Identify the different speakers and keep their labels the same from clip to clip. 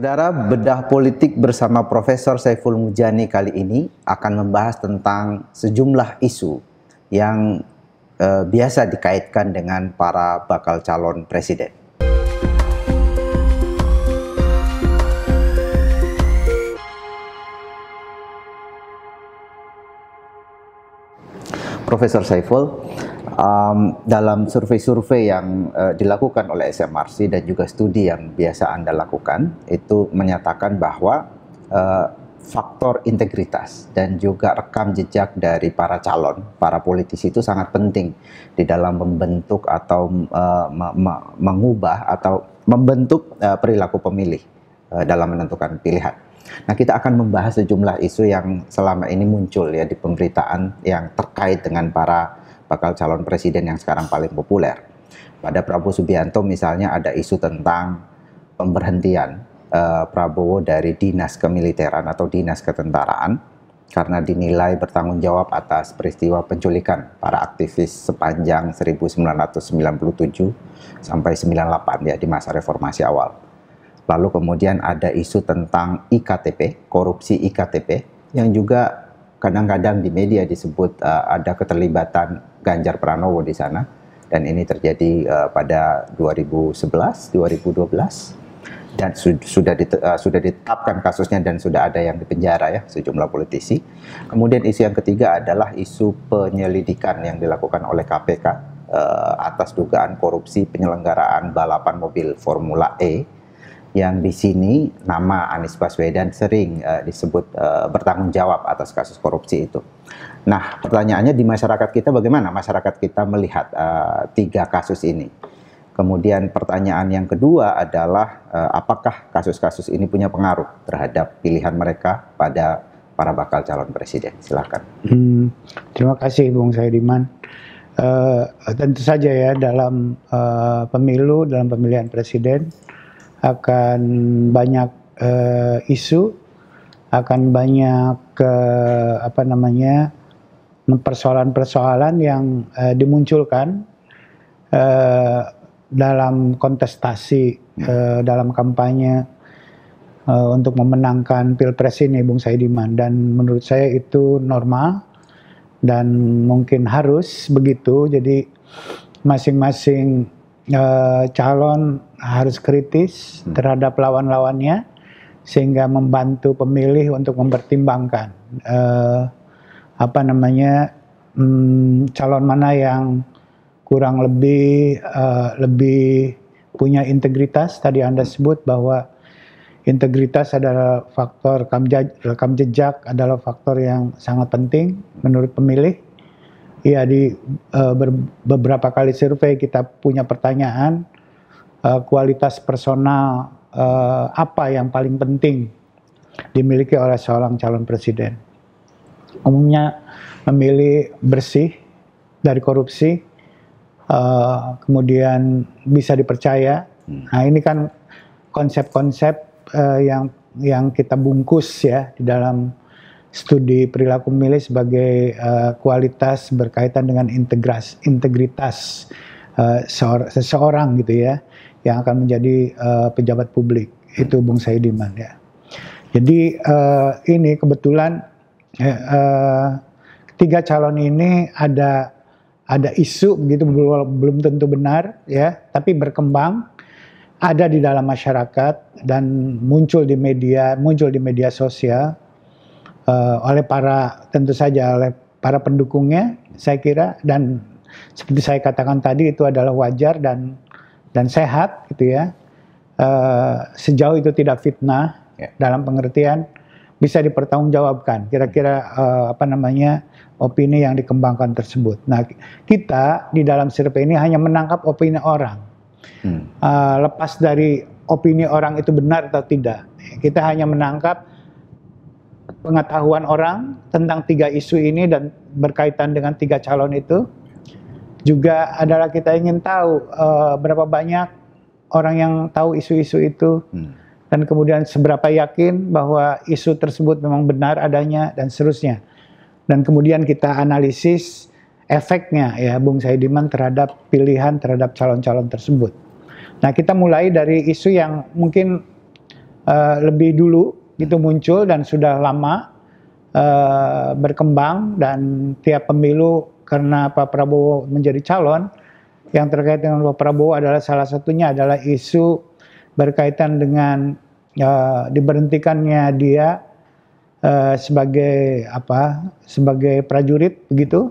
Speaker 1: Saudara, bedah politik bersama Profesor Saiful Mujani kali ini akan membahas tentang sejumlah isu yang eh, biasa dikaitkan dengan para bakal calon presiden. Profesor Saiful, um, dalam survei-survei yang uh, dilakukan oleh SMRC dan juga studi yang biasa Anda lakukan, itu menyatakan bahwa uh, faktor integritas dan juga rekam jejak dari para calon, para politisi itu sangat penting di dalam membentuk atau uh, mengubah atau membentuk uh, perilaku pemilih uh, dalam menentukan pilihan. Nah, kita akan membahas sejumlah isu yang selama ini muncul ya di pemberitaan yang terkait dengan para bakal calon presiden yang sekarang paling populer. Pada Prabowo Subianto misalnya ada isu tentang pemberhentian eh, Prabowo dari dinas kemiliteran atau dinas ketentaraan karena dinilai bertanggung jawab atas peristiwa penculikan para aktivis sepanjang 1997 sampai 98 ya di masa reformasi awal. Lalu kemudian ada isu tentang IKTP, korupsi IKTP yang juga kadang-kadang di media disebut uh, ada keterlibatan Ganjar Pranowo di sana dan ini terjadi uh, pada 2011, 2012 dan su sudah uh, sudah ditetapkan kasusnya dan sudah ada yang dipenjara ya sejumlah politisi. Kemudian isu yang ketiga adalah isu penyelidikan yang dilakukan oleh KPK uh, atas dugaan korupsi penyelenggaraan balapan mobil Formula E yang di sini nama Anies Baswedan sering uh, disebut uh, bertanggung jawab atas kasus korupsi itu. Nah, pertanyaannya di masyarakat kita bagaimana masyarakat kita melihat uh, tiga kasus ini? Kemudian pertanyaan yang kedua adalah uh, apakah kasus-kasus ini punya pengaruh terhadap pilihan mereka pada para bakal calon presiden? Silakan.
Speaker 2: Hmm, terima kasih Bung Saidiman. Uh, tentu saja ya dalam uh, pemilu, dalam pemilihan presiden akan banyak uh, isu, akan banyak uh, apa namanya persoalan-persoalan yang uh, dimunculkan uh, dalam kontestasi uh, dalam kampanye uh, untuk memenangkan pilpres ini, Bung Saidiman. Dan menurut saya itu normal dan mungkin harus begitu. Jadi masing-masing uh, calon harus kritis hmm. terhadap lawan-lawannya sehingga membantu pemilih untuk mempertimbangkan uh, apa namanya um, calon mana yang kurang lebih uh, lebih punya integritas tadi anda sebut bahwa integritas adalah faktor rekam jejak adalah faktor yang sangat penting menurut pemilih Iya di uh, ber, beberapa kali survei kita punya pertanyaan uh, kualitas personal uh, apa yang paling penting dimiliki oleh seorang calon presiden. Umumnya memilih bersih dari korupsi, uh, kemudian bisa dipercaya. Hmm. Nah ini kan konsep-konsep uh, yang yang kita bungkus ya di dalam studi perilaku milih sebagai uh, kualitas berkaitan dengan integras, integritas uh, seseorang gitu ya yang akan menjadi uh, pejabat publik itu Bung Saidiman ya. Jadi uh, ini kebetulan tiga uh, calon ini ada ada isu begitu belum, belum tentu benar ya, tapi berkembang ada di dalam masyarakat dan muncul di media, muncul di media sosial uh, oleh para tentu saja oleh para pendukungnya saya kira dan seperti saya katakan tadi itu adalah wajar dan dan sehat gitu ya uh, sejauh itu tidak fitnah ya. dalam pengertian bisa dipertanggungjawabkan kira-kira uh, apa namanya opini yang dikembangkan tersebut. Nah kita di dalam survei ini hanya menangkap opini orang hmm. uh, lepas dari opini orang itu benar atau tidak kita hanya menangkap pengetahuan orang tentang tiga isu ini dan berkaitan dengan tiga calon itu. Juga adalah kita ingin tahu uh, berapa banyak orang yang tahu isu-isu itu hmm. dan kemudian seberapa yakin bahwa isu tersebut memang benar adanya dan seterusnya. Dan kemudian kita analisis efeknya ya Bung Saidiman terhadap pilihan terhadap calon-calon tersebut. Nah kita mulai dari isu yang mungkin uh, lebih dulu itu muncul dan sudah lama uh, berkembang dan tiap pemilu karena Pak Prabowo menjadi calon yang terkait dengan Pak Prabowo adalah salah satunya adalah isu berkaitan dengan uh, diberhentikannya dia uh, sebagai apa sebagai prajurit begitu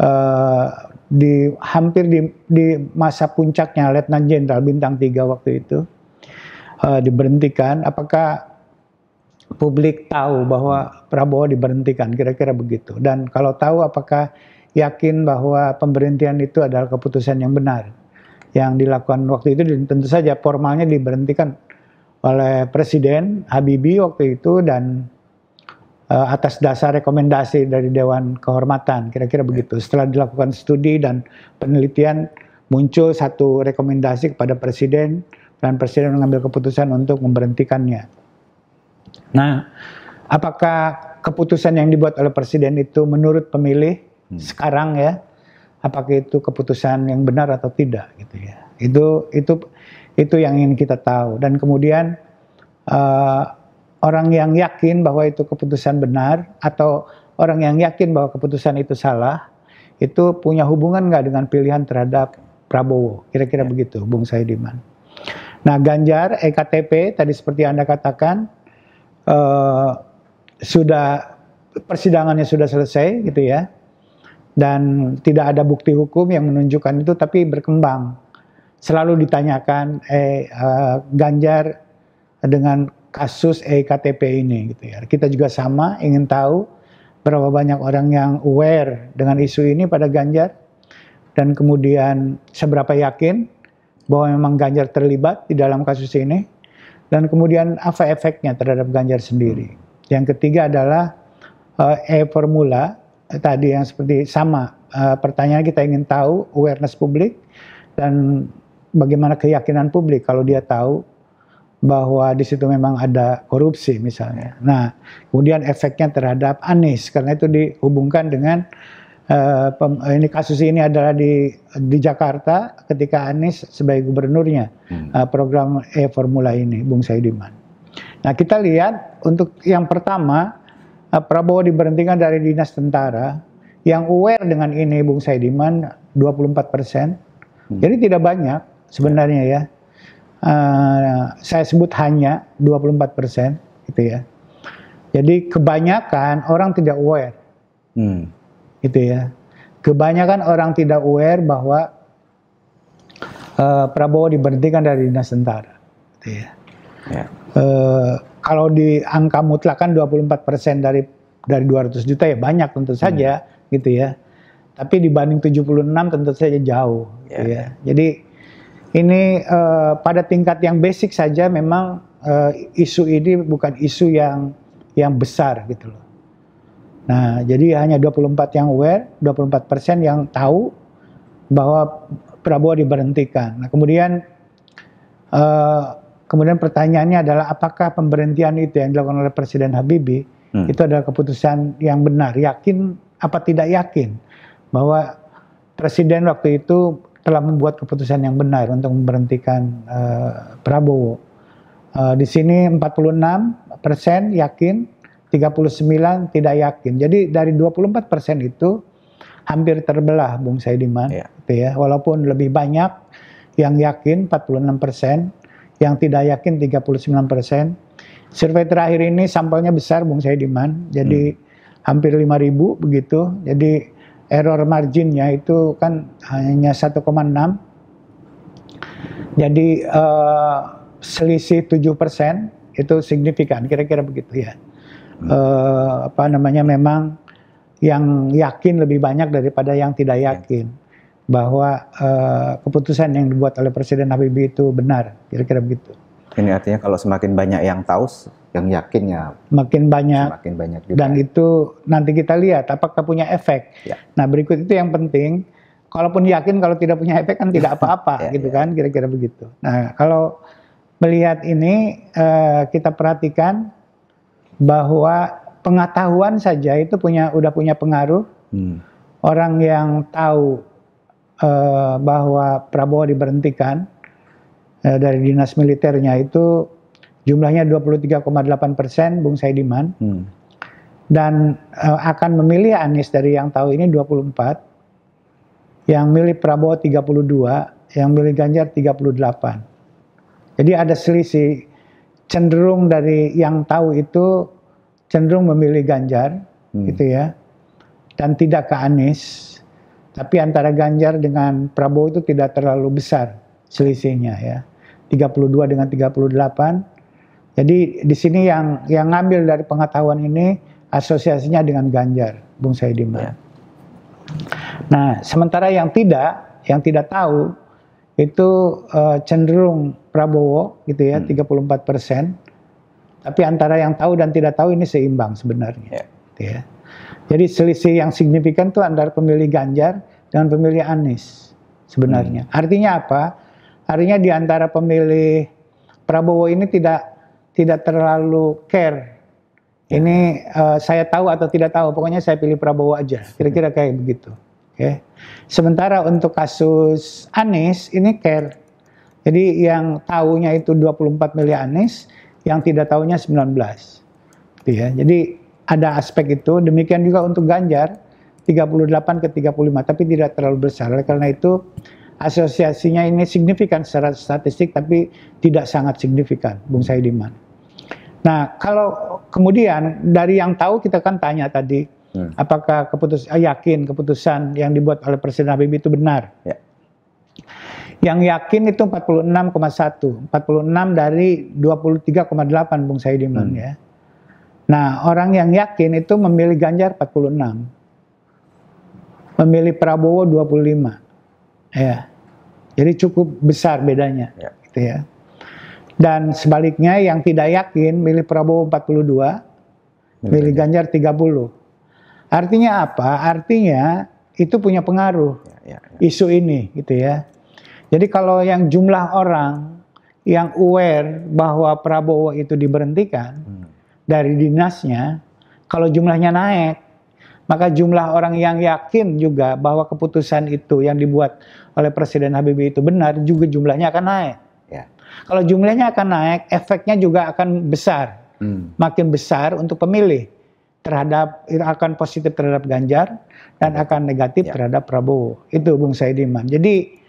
Speaker 2: uh, di hampir di, di masa puncaknya Letnan Jenderal bintang 3 waktu itu diberhentikan apakah publik tahu bahwa Prabowo diberhentikan, kira-kira begitu. Dan kalau tahu apakah yakin bahwa pemberhentian itu adalah keputusan yang benar. Yang dilakukan waktu itu tentu saja formalnya diberhentikan oleh Presiden Habibie waktu itu dan uh, atas dasar rekomendasi dari Dewan Kehormatan, kira-kira ya. begitu. Setelah dilakukan studi dan penelitian muncul satu rekomendasi kepada Presiden dan Presiden mengambil keputusan untuk memberhentikannya. Nah, apakah keputusan yang dibuat oleh presiden itu menurut pemilih hmm. sekarang ya, apakah itu keputusan yang benar atau tidak gitu ya? Itu itu itu yang ingin kita tahu dan kemudian uh, orang yang yakin bahwa itu keputusan benar atau orang yang yakin bahwa keputusan itu salah itu punya hubungan nggak dengan pilihan terhadap Prabowo? Kira-kira ya. begitu, Bung Saidiman. Nah, Ganjar, EKTP tadi seperti Anda katakan, Eh, sudah persidangannya sudah selesai gitu ya dan tidak ada bukti hukum yang menunjukkan itu tapi berkembang selalu ditanyakan eh uh, Ganjar dengan kasus EKTP ini gitu ya kita juga sama ingin tahu berapa banyak orang yang aware dengan isu ini pada Ganjar dan kemudian seberapa yakin bahwa memang Ganjar terlibat di dalam kasus ini dan kemudian apa efeknya terhadap Ganjar sendiri. Yang ketiga adalah uh, e formula eh, tadi yang seperti sama uh, pertanyaan kita ingin tahu awareness publik dan bagaimana keyakinan publik kalau dia tahu bahwa di situ memang ada korupsi misalnya. Nah, kemudian efeknya terhadap Anies karena itu dihubungkan dengan Eh, eh, ini kasus ini adalah di di Jakarta ketika Anies sebagai gubernurnya hmm. uh, program E Formula ini, Bung Saidiman. Nah kita lihat untuk yang pertama uh, Prabowo diberhentikan dari dinas tentara yang aware dengan ini Bung Saidiman 24 persen, hmm. jadi tidak banyak sebenarnya ya. Uh, saya sebut hanya 24 persen, gitu ya. Jadi kebanyakan orang tidak aware. Hmm gitu ya. Kebanyakan orang tidak aware bahwa uh, Prabowo diberhentikan dari dinas tentara, gitu
Speaker 1: ya. Ya.
Speaker 2: Uh, kalau di angka mutlak kan 24% dari dari 200 juta ya banyak tentu hmm. saja hmm. gitu ya. Tapi dibanding 76 tentu saja jauh gitu Ya. gitu ya. Jadi ini uh, pada tingkat yang basic saja memang uh, isu ini bukan isu yang yang besar gitu loh. Nah, jadi hanya 24 yang aware, 24 persen yang tahu bahwa Prabowo diberhentikan. Nah, kemudian uh, kemudian pertanyaannya adalah apakah pemberhentian itu yang dilakukan oleh Presiden Habibie hmm. itu adalah keputusan yang benar, yakin apa tidak yakin bahwa Presiden waktu itu telah membuat keputusan yang benar untuk memberhentikan uh, Prabowo. Uh, di sini 46 persen yakin 39 tidak yakin. Jadi dari 24 persen itu hampir terbelah Bung Saidiman, ya. gitu ya. Walaupun lebih banyak yang yakin 46 persen, yang tidak yakin 39 persen. Survei terakhir ini sampelnya besar Bung Saidiman, jadi hmm. hampir ribu begitu. Jadi error marginnya itu kan hanya 1,6. Jadi uh, selisih 7 persen itu signifikan, kira-kira begitu ya eh, apa namanya memang yang yakin lebih banyak daripada yang tidak ya. yakin bahwa eh, keputusan yang dibuat oleh Presiden Habibie itu benar, kira-kira begitu.
Speaker 1: Ini artinya kalau semakin banyak yang tahu, yang yakin ya
Speaker 2: makin banyak, semakin banyak juga. dan itu nanti kita lihat apakah punya efek. Ya. Nah berikut itu yang penting, kalaupun yakin kalau tidak punya efek kan tidak apa-apa, ya, gitu ya. kan, kira-kira begitu. Nah kalau melihat ini eh, kita perhatikan bahwa pengetahuan saja itu punya udah punya pengaruh. Hmm. Orang yang tahu uh, bahwa Prabowo diberhentikan uh, dari dinas militernya itu jumlahnya 23,8 persen, Bung Saidiman. Hmm. Dan uh, akan memilih Anies dari yang tahu ini 24, yang milih Prabowo 32, yang milih Ganjar 38. Jadi ada selisih cenderung dari yang tahu itu cenderung memilih Ganjar hmm. gitu ya dan tidak ke Anies tapi antara Ganjar dengan Prabowo itu tidak terlalu besar selisihnya ya 32 dengan 38 jadi di sini yang yang ngambil dari pengetahuan ini asosiasinya dengan Ganjar Bung Saidiman ya. nah sementara yang tidak yang tidak tahu itu uh, cenderung Prabowo gitu ya hmm. 34 persen. Tapi antara yang tahu dan tidak tahu ini seimbang sebenarnya. Yeah. Gitu ya. Jadi selisih yang signifikan itu antara pemilih Ganjar dengan pemilih Anies sebenarnya. Hmm. Artinya apa? Artinya di antara pemilih Prabowo ini tidak tidak terlalu care. Ya. Ini uh, saya tahu atau tidak tahu, pokoknya saya pilih Prabowo aja. Hmm. Kira-kira kayak begitu. Ya. Sementara untuk kasus Anies ini care. Jadi yang tahunya itu 24 miliar Anies, yang tidak tahunya 19. Gitu ya. Jadi ada aspek itu, demikian juga untuk Ganjar 38 ke 35, tapi tidak terlalu besar. Karena itu asosiasinya ini signifikan secara statistik, tapi tidak sangat signifikan, Bung Saidiman. Nah, kalau kemudian dari yang tahu kita kan tanya tadi, Hmm. Apakah keputus ah, yakin keputusan yang dibuat oleh Presiden Habibie itu benar? Ya. Yang yakin itu 46,1, 46 dari 23,8 Bung Saidiman hmm. ya. Nah, orang yang yakin itu memilih Ganjar 46. Memilih Prabowo 25. Ya. Jadi cukup besar bedanya ya. gitu ya. Dan sebaliknya yang tidak yakin milih Prabowo 42, milih Ganjar 30. Artinya apa? Artinya itu punya pengaruh ya, ya, ya. isu ini gitu ya. Jadi kalau yang jumlah orang yang aware bahwa Prabowo itu diberhentikan hmm. dari dinasnya, kalau jumlahnya naik, maka jumlah orang yang yakin juga bahwa keputusan itu yang dibuat oleh Presiden Habibie itu benar juga jumlahnya akan naik. Ya. Kalau jumlahnya akan naik, efeknya juga akan besar, hmm. makin besar untuk pemilih terhadap akan positif terhadap Ganjar dan akan negatif ya. terhadap Prabowo. Itu Bung Saidiman. Jadi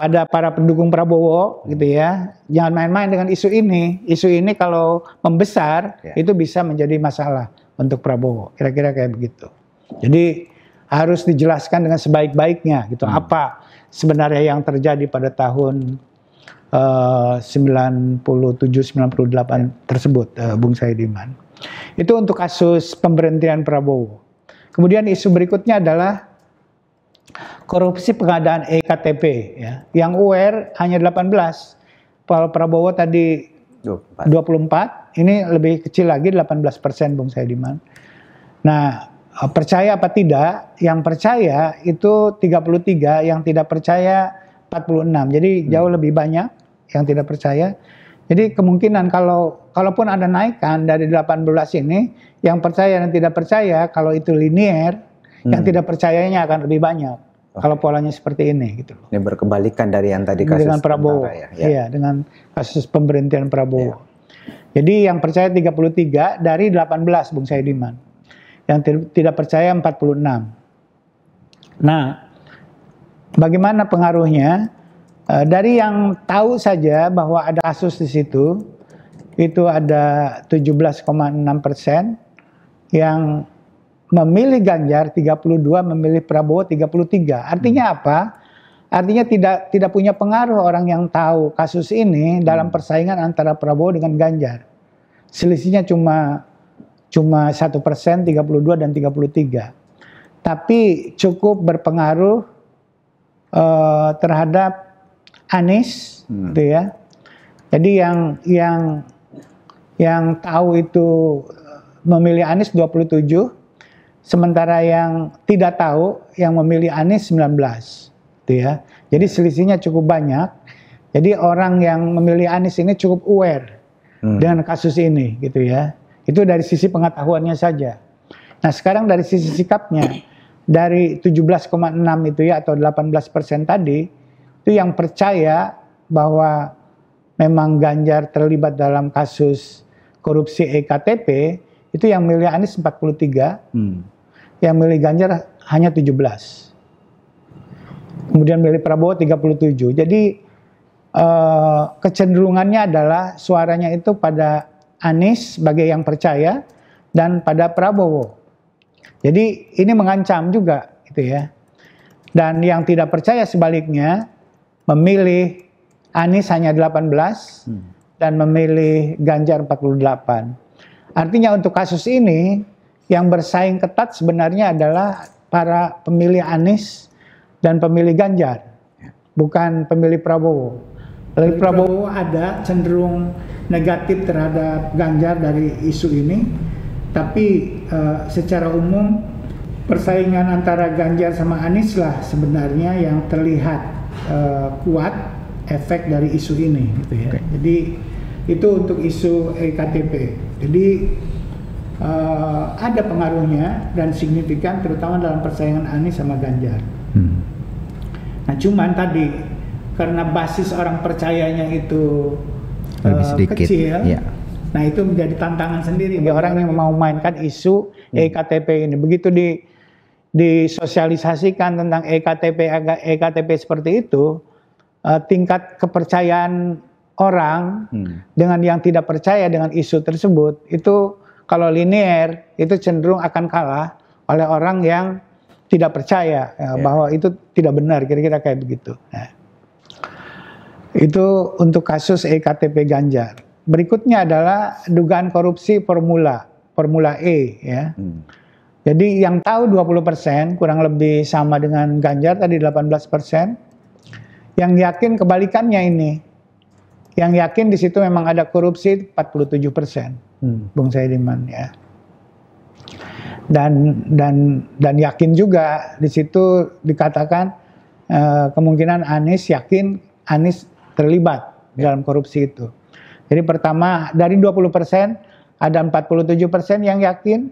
Speaker 2: pada para pendukung Prabowo hmm. gitu ya, jangan main-main dengan isu ini. Isu ini kalau membesar ya. itu bisa menjadi masalah untuk Prabowo. Kira-kira kayak begitu. Jadi harus dijelaskan dengan sebaik-baiknya gitu. Hmm. Apa sebenarnya yang terjadi pada tahun uh, 97 98 ya. tersebut uh, Bung Saidiman. Itu untuk kasus pemberhentian Prabowo. Kemudian isu berikutnya adalah korupsi pengadaan EKTP ya. Yang UR hanya 18. kalau Prabowo tadi 24. 24. Ini lebih kecil lagi 18 persen Bung Saidiman. Nah eh, percaya apa tidak? Yang percaya itu 33, yang tidak percaya 46. Jadi hmm. jauh lebih banyak yang tidak percaya. Jadi kemungkinan kalau kalaupun ada naikan dari 18 ini, yang percaya dan tidak percaya kalau itu linier, hmm. yang tidak percayanya akan lebih banyak. Oh. Kalau polanya seperti ini gitu.
Speaker 1: Ini berkebalikan dari yang tadi kasus dengan Prabowo. Ya. ya. Iya,
Speaker 2: dengan kasus pemberhentian Prabowo.
Speaker 1: Ya. Jadi
Speaker 2: yang percaya 33 dari 18 Bung Saidiman. Yang tidak percaya 46. Nah, bagaimana pengaruhnya? Eh, dari yang tahu saja bahwa ada kasus di situ, itu ada 17,6 persen yang memilih Ganjar 32, memilih Prabowo 33. Artinya hmm. apa? Artinya tidak tidak punya pengaruh orang yang tahu kasus ini dalam hmm. persaingan antara Prabowo dengan Ganjar. Selisihnya cuma cuma satu persen 32 dan 33. Tapi cukup berpengaruh uh, terhadap Anies, hmm. gitu ya. Jadi yang yang yang tahu itu eh, memilih Anies 27, sementara yang tidak tahu yang memilih Anies 19, gitu ya. Jadi ya. selisihnya cukup banyak. Jadi orang yang memilih Anies ini cukup aware hmm. dengan kasus ini, gitu ya. Itu dari sisi pengetahuannya saja. Nah sekarang dari sisi sikapnya, dari 17,6 itu ya atau 18 persen tadi, itu yang percaya bahwa memang Ganjar terlibat dalam kasus korupsi EKTP itu yang milih Anies 43, hmm. yang milih Ganjar hanya 17. Kemudian milih Prabowo 37. Jadi eh, kecenderungannya adalah suaranya itu pada Anies sebagai yang percaya dan pada Prabowo. Jadi ini mengancam juga gitu ya. Dan yang tidak percaya sebaliknya memilih Anies hanya 18 hmm. dan memilih Ganjar 48. Artinya untuk kasus ini yang bersaing ketat sebenarnya adalah para pemilih Anies dan pemilih Ganjar, bukan pemilih Prabowo. Pemilih Prabowo, ada cenderung negatif terhadap Ganjar dari isu ini, tapi uh, secara umum persaingan antara Ganjar sama Anies lah sebenarnya yang terlihat Eh, kuat efek dari isu ini gitu ya. Okay. Jadi itu untuk isu EKTP. Jadi uh, ada pengaruhnya dan signifikan terutama dalam persaingan Anies sama Ganjar. Hmm. Nah cuman tadi karena basis orang percayanya itu
Speaker 1: lebih eh, sedikit, uh, kecil, ya.
Speaker 2: nah itu menjadi tantangan sendiri bagi orang yang mau mainkan isu hmm. EKTP ini. Begitu di disosialisasikan tentang EKTP EKTP seperti itu uh, tingkat kepercayaan orang hmm. dengan yang tidak percaya dengan isu tersebut itu kalau linier itu cenderung akan kalah oleh orang yang tidak percaya eh, ya, yeah. bahwa itu tidak benar kira-kira kayak begitu. ya. itu untuk kasus EKTP Ganjar. Berikutnya adalah dugaan korupsi Formula Formula E ya. Hmm jadi yang tahu 20% kurang lebih sama dengan Ganjar tadi 18%. Yang yakin kebalikannya ini. Yang yakin di situ memang ada korupsi 47%. Hmm. Bung Saidiman ya. Dan dan dan yakin juga di situ dikatakan eh, kemungkinan Anies yakin Anies terlibat ya. dalam korupsi itu. Jadi pertama dari 20% ada 47% yang yakin,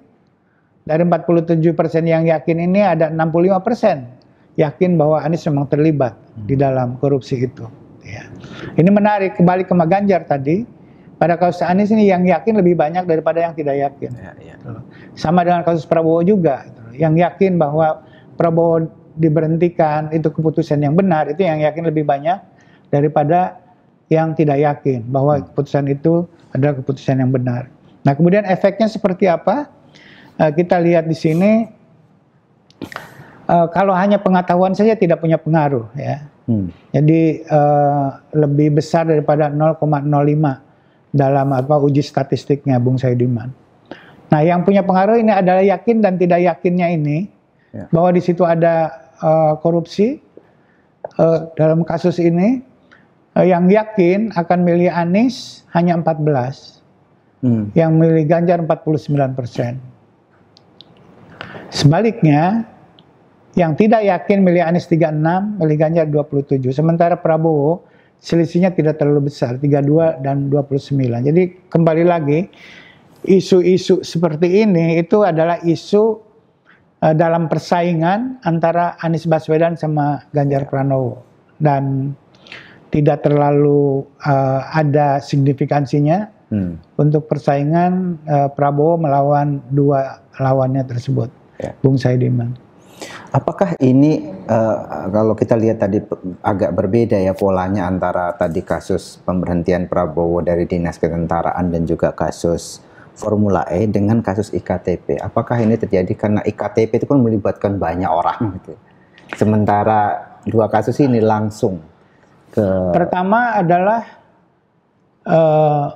Speaker 2: dari 47 persen yang yakin ini ada 65 persen yakin bahwa Anies memang terlibat hmm. di dalam korupsi itu. Ya. Ini menarik kembali ke Mak Ganjar tadi. Pada kasus Anies ini yang yakin lebih banyak daripada yang tidak yakin. Ya, ya. Gitu Sama dengan kasus Prabowo juga, gitu yang yakin bahwa Prabowo diberhentikan itu keputusan yang benar itu yang yakin lebih banyak daripada yang tidak yakin bahwa hmm. keputusan itu adalah keputusan yang benar. Nah, kemudian efeknya seperti apa? Eh, kita lihat di sini eh, kalau hanya pengetahuan saja tidak punya pengaruh ya. Hmm. Jadi eh, lebih besar daripada 0,05 dalam apa uji statistiknya Bung Saidiman. Nah, yang punya pengaruh ini adalah yakin dan tidak yakinnya ini ya. bahwa di situ ada uh, korupsi uh, dalam kasus ini uh, yang yakin akan milih Anies hanya 14. Hmm. Yang milih Ganjar 49 persen. Sebaliknya, yang tidak yakin milih Anies 36, milih Ganjar 27. Sementara Prabowo selisihnya tidak terlalu besar, 32 dan 29. Jadi kembali lagi, isu-isu seperti ini itu adalah isu uh, dalam persaingan antara Anies Baswedan sama Ganjar Pranowo. Dan tidak terlalu uh, ada signifikansinya hmm. untuk persaingan uh, Prabowo melawan dua lawannya tersebut ya. Bung Saidiman.
Speaker 1: Apakah ini uh, kalau kita lihat tadi agak berbeda ya polanya antara tadi kasus pemberhentian Prabowo dari dinas ketentaraan dan juga kasus Formula E dengan kasus IKTP. Apakah ini terjadi karena IKTP itu pun melibatkan banyak orang gitu. Sementara dua kasus ini langsung ke Pertama adalah uh,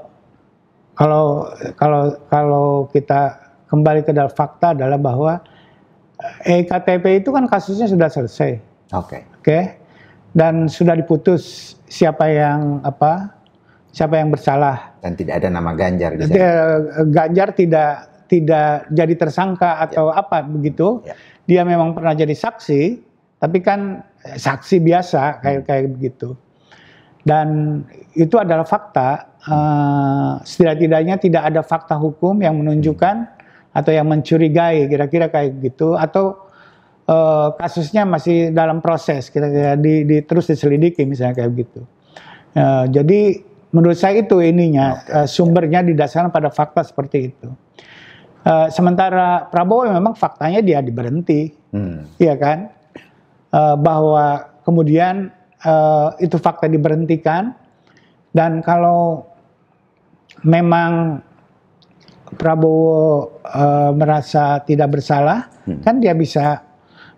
Speaker 1: kalau
Speaker 2: kalau kalau kita kembali ke dalam fakta adalah bahwa EKTP eh, itu kan kasusnya sudah selesai. Oke. Okay. Oke. Okay? Dan sudah diputus siapa yang apa? Siapa yang bersalah? Dan tidak ada nama Ganjar di eh, Ganjar tidak tidak jadi tersangka atau yeah. apa begitu. Yeah. Dia memang pernah jadi saksi, tapi kan eh, saksi biasa kayak hmm. kayak begitu. Dan itu adalah fakta. Uh, setidak-tidaknya tidak ada fakta hukum yang menunjukkan atau yang mencurigai kira-kira kayak gitu atau uh, kasusnya masih dalam proses kira-kira di, di terus diselidiki misalnya kayak gitu. Uh, jadi menurut saya itu ininya okay. uh, eh, sumbernya didasarkan pada fakta seperti itu. Uh, sementara Prabowo memang faktanya dia diberhenti, hmm. ya kan? Uh, bahwa kemudian uh, itu fakta diberhentikan dan kalau memang Prabowo uh, merasa tidak bersalah, hmm. kan dia bisa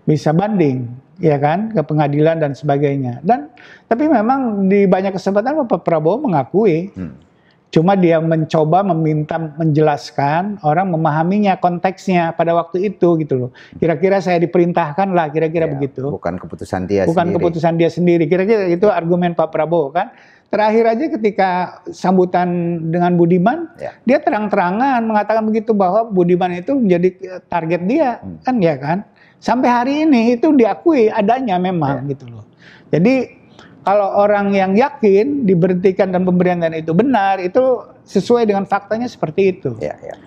Speaker 2: bisa banding, ya kan, ke pengadilan dan sebagainya. Dan tapi memang di banyak kesempatan Pak Prabowo mengakui hmm. Cuma dia mencoba meminta menjelaskan orang memahaminya konteksnya pada waktu itu gitu loh. Kira-kira saya diperintahkan lah kira-kira ya, begitu. Bukan keputusan dia bukan sendiri. keputusan dia sendiri. Kira-kira itu argumen Pak Prabowo kan. Terakhir aja ketika sambutan dengan Budiman, ya. dia terang-terangan mengatakan begitu bahwa Budiman itu menjadi eh, target dia hmm. kan ya kan. Sampai hari ini itu diakui adanya memang ya. gitu loh. Jadi kalau orang yang yakin diberhentikan dan pemberhentian itu benar, itu sesuai dengan faktanya seperti itu. Ya, ya.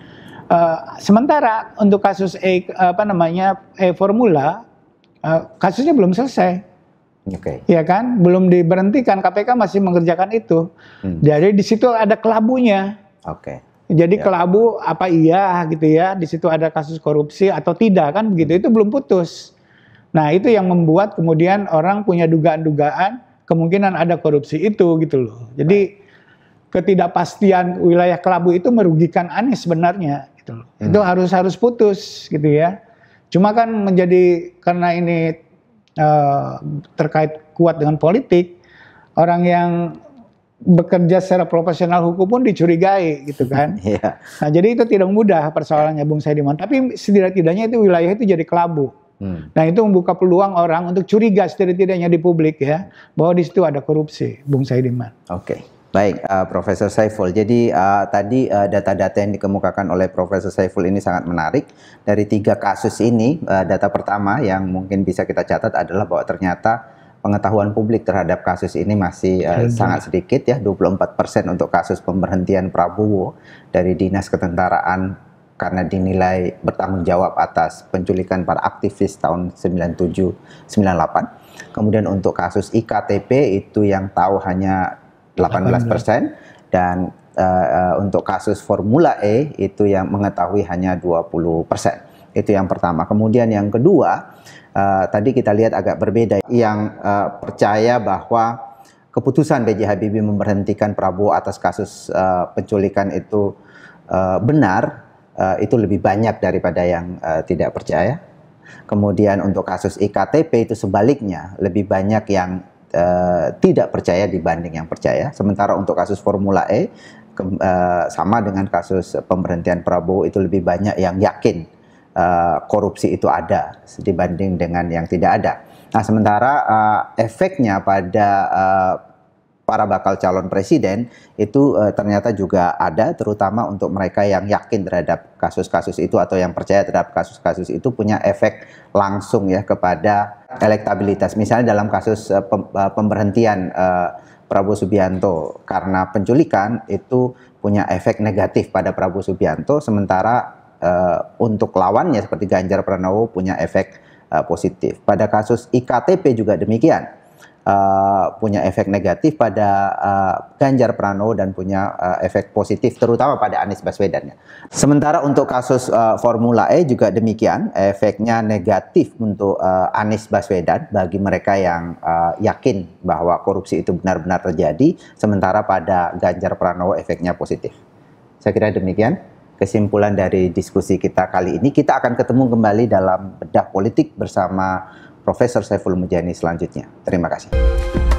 Speaker 2: Uh, sementara untuk kasus e, apa namanya e formula uh, kasusnya belum selesai. Okay. Ya kan, belum diberhentikan KPK masih mengerjakan itu. Hmm. Jadi di situ ada kelabunya. Oke. Okay. Jadi ya. kelabu apa iya gitu ya, di situ ada kasus korupsi atau tidak kan begitu. Hmm. Itu belum putus. Nah, itu yang membuat kemudian orang punya dugaan-dugaan kemungkinan ada korupsi itu gitu loh. Jadi ketidakpastian wilayah kelabu itu merugikan Anies sebenarnya gitu loh. Hmm. Itu harus harus putus gitu ya. Cuma kan menjadi karena ini uh, terkait kuat dengan politik, orang yang bekerja secara profesional hukum pun dicurigai gitu kan. Iya. Nah jadi itu tidak mudah persoalannya Bung Saidiman. Tapi setidak-tidaknya itu wilayah itu jadi kelabu. Hmm. Nah itu membuka peluang orang untuk curiga setidak-tidaknya di publik ya bahwa di situ ada korupsi, Bung Saidiman.
Speaker 1: Oke. Okay. Baik, uh, Profesor Saiful. Jadi uh, tadi uh, data-data yang dikemukakan oleh Profesor Saiful ini sangat menarik. Dari tiga kasus ini, uh, data pertama yang mungkin bisa kita catat adalah bahwa ternyata pengetahuan publik terhadap kasus ini masih uh, sangat sedikit ya 24% persen untuk kasus pemberhentian Prabowo dari Dinas Ketentaraan karena dinilai bertanggung jawab atas penculikan para aktivis tahun 97 98. Kemudian untuk kasus IKTP itu yang tahu hanya 18 persen dan uh, uh, untuk kasus Formula E itu yang mengetahui hanya 20 persen. Itu yang pertama. Kemudian yang kedua, uh, tadi kita lihat agak berbeda. Yang uh, percaya bahwa keputusan B.J. Habibie memberhentikan Prabowo atas kasus uh, penculikan itu uh, benar Eh, itu lebih banyak daripada yang uh, tidak percaya. Kemudian untuk kasus IKTP itu sebaliknya lebih banyak yang uh, tidak percaya dibanding yang percaya. Sementara untuk kasus Formula E ke, uh, sama dengan kasus pemberhentian Prabowo itu lebih banyak yang yakin uh, korupsi itu ada dibanding dengan yang tidak ada. Nah sementara uh, efeknya pada uh, para bakal calon presiden itu e, ternyata juga ada terutama untuk mereka yang yakin terhadap kasus-kasus itu atau yang percaya terhadap kasus-kasus itu punya efek langsung ya kepada elektabilitas misalnya dalam kasus e, pem, e, pemberhentian e, Prabowo Subianto karena penculikan itu punya efek negatif pada Prabowo Subianto sementara e, untuk lawannya seperti Ganjar Pranowo punya efek positif pada kasus IKTP juga demikian Eh, punya efek negatif pada uh, Ganjar Pranowo dan punya uh, efek positif terutama pada Anies Baswedan. Ya. Sementara untuk kasus uh, Formula E juga demikian, efeknya negatif untuk uh, Anies Baswedan bagi mereka yang uh, yakin bahwa korupsi itu benar-benar terjadi, sementara pada Ganjar Pranowo efeknya positif. Saya kira demikian kesimpulan dari diskusi kita kali ini. Kita akan ketemu kembali dalam bedah politik bersama Profesor Saiful Mujani selanjutnya. Terima kasih.